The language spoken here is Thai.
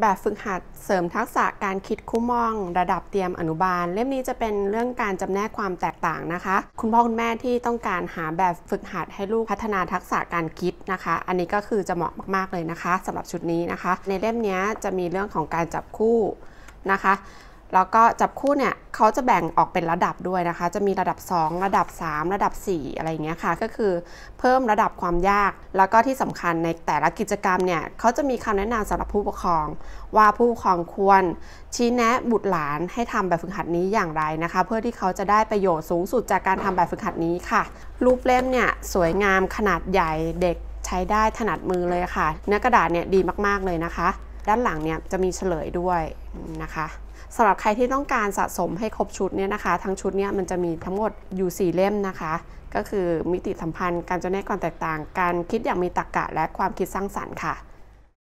แบบฝึกหัดเสริมทักษะการคิดคู่มอง ระดับเตรียมอนุบาล เล่มนี้จะเป็นเรื่องการจำแนกความแตกต่างนะคะ คุณพ่อคุณแม่ที่ต้องการหาแบบฝึกหัดให้ลูกพัฒนาทักษะการคิดนะคะ อันนี้ก็คือจะเหมาะมากๆเลยนะคะ สำหรับชุดนี้นะคะ ในเล่มนี้จะมีเรื่องของการจับคู่นะคะแล้วก็จับคู่เนี่ยเขาจะแบ่งออกเป็นระดับด้วยนะคะ จะมีระดับ 2 ระดับ 3 ระดับ 4 อะไรเงี้ยค่ะ ก็คือเพิ่มระดับความยาก แล้วก็ที่สำคัญในแต่ละกิจกรรมเนี่ยเขาจะมีคำแนะนำสำหรับผู้ปกครอง ว่าผู้ปกครองควรชี้แนะบุตรหลานให้ทำแบบฝึกหัดนี้อย่างไรนะคะ เพื่อที่เขาจะได้ประโยชน์สูงสุดจากการทำแบบฝึกหัดนี้ค่ะ รูปเล่มเนี่ยสวยงามขนาดใหญ่เด็กใช้ได้ถนัดมือเลยค่ะ เนื้อกระดาษเนี่ยดีมากๆเลยนะคะด้านหลังเนี่ยจะมีเฉลยด้วยนะคะสำหรับใครที่ต้องการสะสมให้ครบชุดเนี่ยนะคะ ทั้งชุดเนี่ยมันจะมีทั้งหมดอยู่ 4 เล่มนะคะ ก็คือมิติสัมพันธ์การจะแนกความแตกต่าง การคิดอย่างมีตรรกะและความคิดสร้างสรรค์ค่ะ